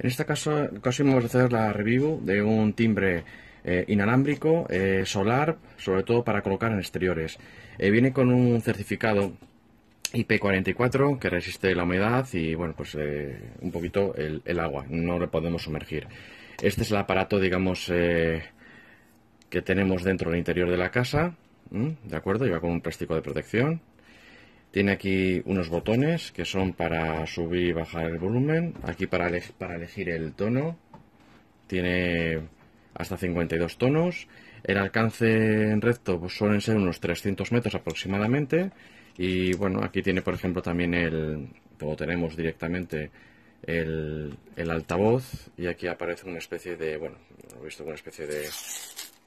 En esta caso, ocasión vamos a hacer la review de un timbre eh, inalámbrico eh, solar, sobre todo para colocar en exteriores. Eh, viene con un certificado IP44 que resiste la humedad y bueno pues un poquito el, agua, no lo podemos sumergir. Este es el aparato digamos que tenemos dentro del interior de la casa, ¿de acuerdo? Lleva con un plástico de protección tiene aquí unos botones que son para subir y bajar el volumen. Aquí para, para elegir el tono. Tiene hasta 52 tonos. El alcance en recto pues, suelen ser unos 300 metros aproximadamente. Y bueno, aquí tiene por ejemplo también el... tenemos directamente el, altavoz y aquí aparece una especie de, bueno, he visto una especie de,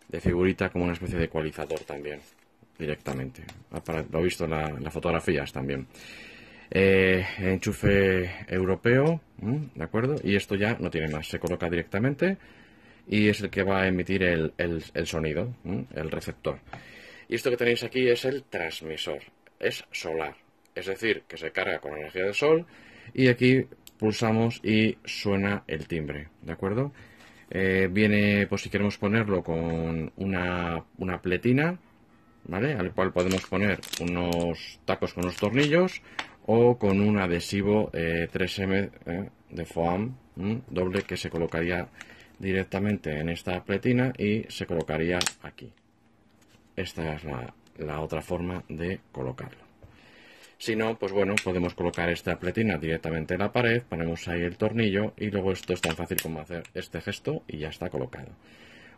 de figurita como una especie de ecualizador también directamente. Lo he visto en, las fotografías también. Eh, enchufe europeo, ¿de acuerdo? Y esto ya no tiene más, se coloca directamente y es el que va a emitir el, sonido, el receptor. Y esto que tenéis aquí es el transmisor, es solar, es decir, que se carga con energía del sol y aquí pulsamos y suena el timbre, ¿de acuerdo? Eh, viene, pues si queremos ponerlo con una, una pletina, ¿vale? Al cual podemos poner unos tacos con unos tornillos o con un adhesivo 3M eh, eh, de foam doble que se colocaría directamente en esta pletina y se colocaría aquí. Esta es la, la otra forma de colocarlo. Si no, pues bueno, podemos colocar esta pletina directamente en la pared, ponemos ahí el tornillo y luego esto es tan fácil como hacer este gesto y ya está colocado.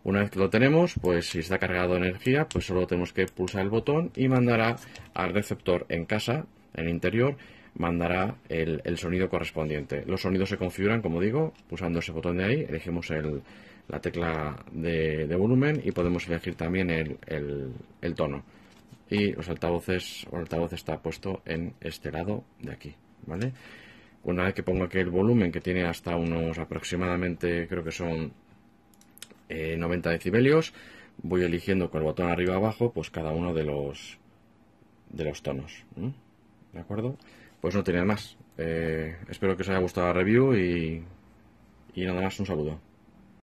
Una vez que lo tenemos, pues si está cargado de energía, pues solo tenemos que pulsar el botón y mandará al receptor en casa, en el interior, mandará el, sonido correspondiente. Los sonidos se configuran, como digo, pulsando ese botón de ahí, elegimos la tecla de, volumen y podemos elegir también el, tono. Y los altavoces, el altavoz está puesto en este lado de aquí, ¿vale? Una vez que pongo aquí el volumen, que tiene hasta unos aproximadamente, creo que son 90 eh, decibelios, voy eligiendo con el botón arriba abajo pues cada uno de los de los tonos de acuerdo pues no tenía más eh, espero que os haya gustado la review y, y nada más un saludo